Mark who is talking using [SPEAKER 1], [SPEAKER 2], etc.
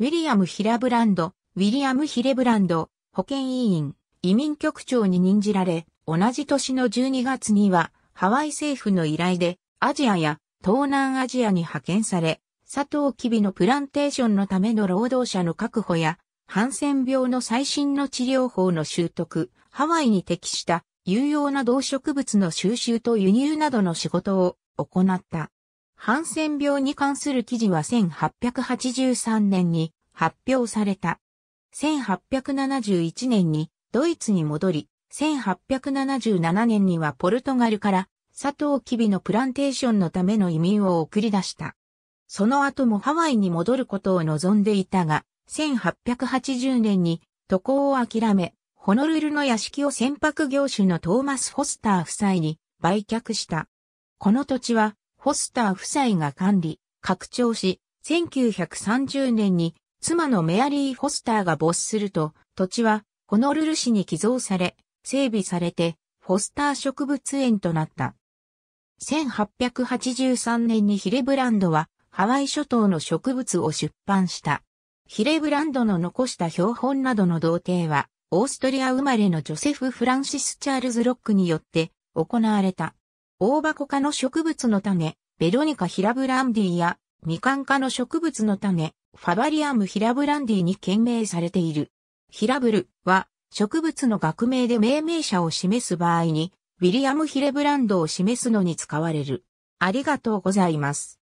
[SPEAKER 1] ウィリアム・ヒラブランド、ウィリアム・ヒレブランド、保健委員、移民局長に任じられ、同じ年の12月には、ハワイ政府の依頼で、アジアや東南アジアに派遣され、佐藤キビのプランテーションのための労働者の確保や、ハンセン病の最新の治療法の習得、ハワイに適した有用な動植物の収集と輸入などの仕事を行った。ハンセン病に関する記事は1883年に発表された。1871年にドイツに戻り、1877年にはポルトガルから佐藤キビのプランテーションのための移民を送り出した。その後もハワイに戻ることを望んでいたが、1880年に渡航を諦め、ホノルルの屋敷を船舶業種のトーマス・ホスター夫妻に売却した。この土地はフォスター夫妻が管理、拡張し、1930年に妻のメアリー・フォスターが没すると、土地はホノルル市に寄贈され、整備されて、フォスター植物園となった。1883年にヒレブランドは、ハワイ諸島の植物を出版した。ヒレブランドの残した標本などの童貞は、オーストリア生まれのジョセフ・フランシス・チャールズ・ロックによって行われた。大箱科の植物の種、ベロニカ・ヒラブランディや、ミカン科の植物の種、ファバリアム・ヒラブランディに懸命されている。ヒラブルは、植物の学名で命名者を示す場合に、ウィリアム・ヒレブランドを示すのに使われる。ありがとうございます。